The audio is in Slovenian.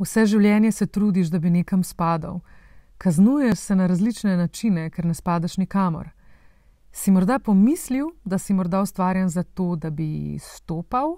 Vse življenje se trudiš, da bi nekam spadal. Kaznuješ se na različne načine, ker ne spadaš nikamor. Si morda pomislil, da si morda ustvarjen zato, da bi stopal?